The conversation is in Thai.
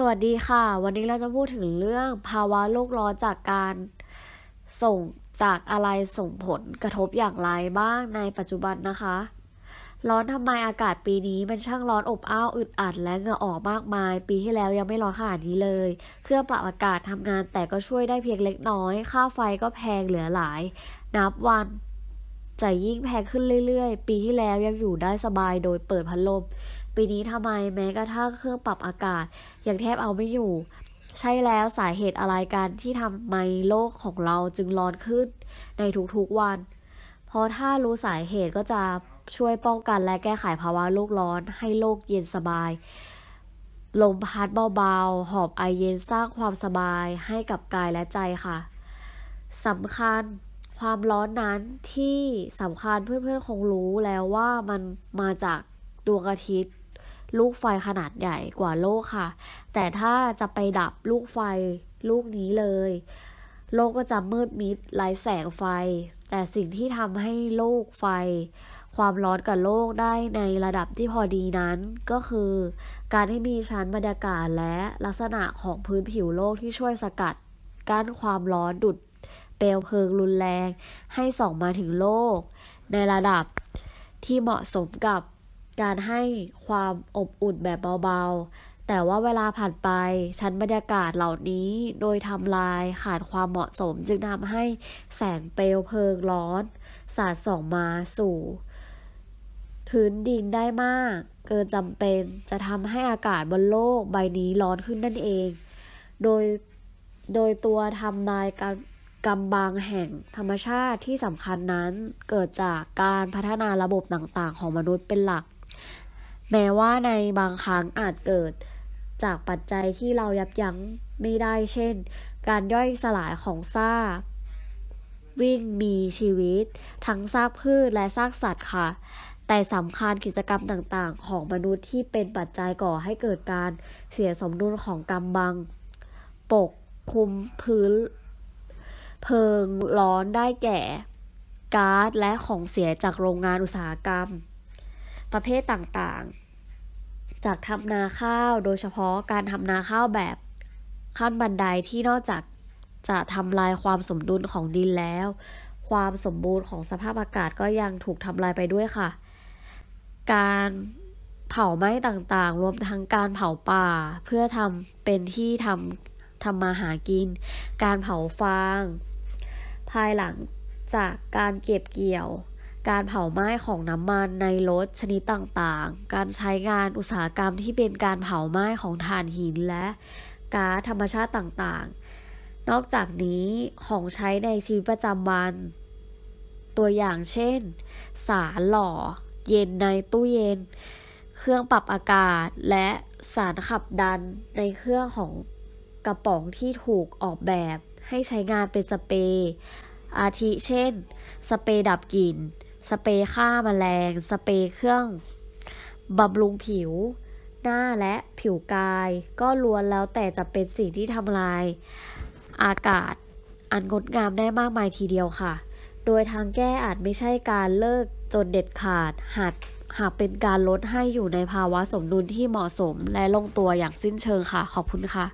สวัสดีค่ะวันนี้เราจะพูดถึงเรื่องภาวะโลกร้อนจากการส่งจากอะไรส่งผลกระทบอย่างไรบ้างในปัจจุบันนะคะ ร้อนทำไมอากาศปีนี้มันช่างร้อนอบอ้าวอึดอัดและเหงื่อออกมากมาย ปีที่แล้วยังไม่ร้อนขนาดนี้เลยเครื่องปรับอากาศทำงานแต่ก็ช่วยได้เพียงเล็กน้อย ค่าไฟก็แพงเหลือหลาย นับวันจะยิ่งแพงขึ้นเรื่อย ๆ ปีที่แล้วยังอยู่ได้สบายโดยเปิดพัดลมปีนี้ทำไมแม้กระทั่งเครื่องปรับอากาศยังแทบเอาไม่อยู่ ใช่แล้วสาเหตุอะไรกันที่ทำไมโลกของเราจึงร้อนขึ้นในทุกๆวันเพราะถ้ารู้สาเหตุก็จะช่วยป้องกันและแก้ไขภาวะโลกร้อนให้โลกเย็นสบายลมพัดเบาๆ หอบไอเย็นสร้างความสบายให้กับกายและใจค่ะสำคัญความร้อนนั้นที่สำคัญเพื่อนๆคงรู้แล้วว่ามันมาจากดวงอาทิตย์ลูกไฟขนาดใหญ่กว่าโลกค่ะ แต่ถ้าจะไปดับลูกไฟลูกนี้เลย โลกก็จะมืดมิดไร้แสงไฟ แต่สิ่งที่ทำให้โลกไฟ ความร้อนกับโลกได้ในระดับที่พอดีนั้น ก็คือ การที่มีชั้นบรรยากาศและลักษณะของพื้นผิวโลกที่ช่วยสกัดกั้นความร้อนดุด เปลวเพลิงรุนแรงให้ส่องมาถึงโลก ในระดับที่เหมาะสมกับการให้ความอบอุ่นแบบเบาๆ แต่ว่าเวลาผ่านไปชั้นบรรยากาศเหล่านี้ โดยทำลายขาดความเหมาะสม จึงทำให้แสงเปลวเพลิงร้อนสาดส่องมาสู่พื้นดินได้มาก เกินจำเป็นจะทำให้อากาศบนโลกใบนี้ร้อนขึ้นนั่นเอง โดยโดยตัวทำลายการกำบังแห่งธรรมชาติที่สำคัญนั้นเกิดจากการพัฒนาระบบต่าง ๆ ของมนุษย์เป็นหลักแม้ว่าในบางครั้งอาจเกิดจากปัจจัยที่เรายับยั้งไม่ได้เช่น การย่อยสลายของซากวิ่งมีชีวิต ทั้งซากพืชและซากสัตว์ค่ะ แต่สำคัญกิจกรรมต่างๆ ของมนุษย์ที่เป็นปัจจัยก่อให้เกิดการเสียสมดุลของกำบัง ปกคุมพื้น เพลิงร้อนได้แก่ ก๊าซและของเสียจากโรงงานอุตสาหกรรม ประเภทต่างๆจากทำนาข้าวโดยเฉพาะการทำนาข้าวแบบขั้นบันไดที่นอกจากจะทำลายความสมดุลของดินแล้ว ความสมบูรณ์ของสภาพอากาศก็ยังถูกทำลายไปด้วยค่ะ การเผาไหม้ต่างๆ รวมทั้งการเผาป่าเพื่อทำเป็นที่ทำทำมาหากิน การเผาฟางภายหลังจากการเก็บเกี่ยวการเผาไหม้ของน้ำมันในรถชนิดต่างๆ การใช้งานอุตสาหกรรมที่เป็นการเผาไหม้ของถ่านหินและก๊าซธรรมชาติต่างๆ นอกจากนี้ของใช้ในชีวิตประจำวัน ตัวอย่างเช่น สารหล่อ เย็นในตู้เย็น เครื่องปรับอากาศ และสารขับดันในเครื่องของกระป๋องที่ถูกออกแบบให้ใช้งานเป็นสเปรย์ อาทิเช่น สเปรย์ดับกลิ่นสเปรย์ฆ่ามาแมลง สเปรย์เครื่อง บำรุงผิว หน้าและผิวกายก็ล้วนแล้วแต่จะเป็นสิ่งที่ทำลาย อากาศอันงดงามได้มากมายทีเดียวค่ะ โดยทางแก้อาจไม่ใช่การเลิกจนเด็ดขาดหากหากเป็นการลดให้อยู่ในภาวะสมดุลที่เหมาะสมและลงตัวอย่างสิ้นเชิงค่ะขอบคุณค่ะ